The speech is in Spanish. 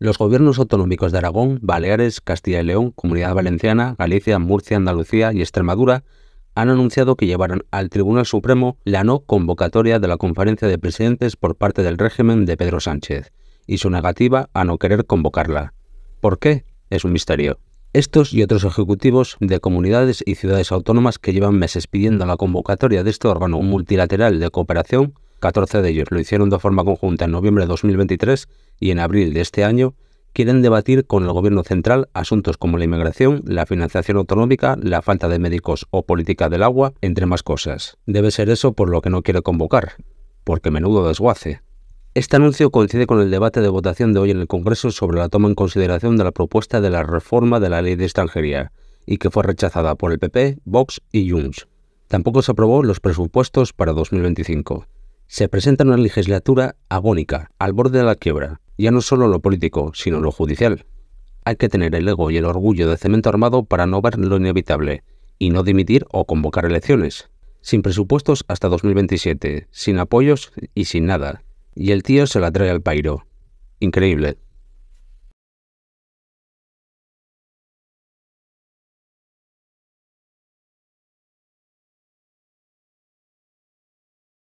Los gobiernos autonómicos de Aragón, Baleares, Castilla y León, Comunidad Valenciana, Galicia, Murcia, Andalucía y Extremadura han anunciado que llevarán al Tribunal Supremo la no convocatoria de la conferencia de presidentes por parte del régimen de Pedro Sánchez y su negativa a no querer convocarla. ¿Por qué? Es un misterio. Estos y otros ejecutivos de comunidades y ciudades autónomas que llevan meses pidiendo la convocatoria de este órgano multilateral de cooperación 14 de ellos lo hicieron de forma conjunta en noviembre de 2023 y en abril de este año, quieren debatir con el gobierno central asuntos como la inmigración, la financiación autonómica, la falta de médicos o política del agua, entre más cosas. Debe ser eso por lo que no quiere convocar, porque menudo desguace. Este anuncio coincide con el debate de votación de hoy en el Congreso sobre la toma en consideración de la propuesta de la reforma de la ley de extranjería, y que fue rechazada por el PP, Vox y Junts. Tampoco se aprobó los presupuestos para 2025 se presenta una legislatura agónica, al borde de la quiebra, ya no solo lo político, sino lo judicial. Hay que tener el ego y el orgullo de cemento armado para no ver lo inevitable, y no dimitir o convocar elecciones. Sin presupuestos hasta 2027, sin apoyos y sin nada. Y el tío se la trae al pairo. Increíble.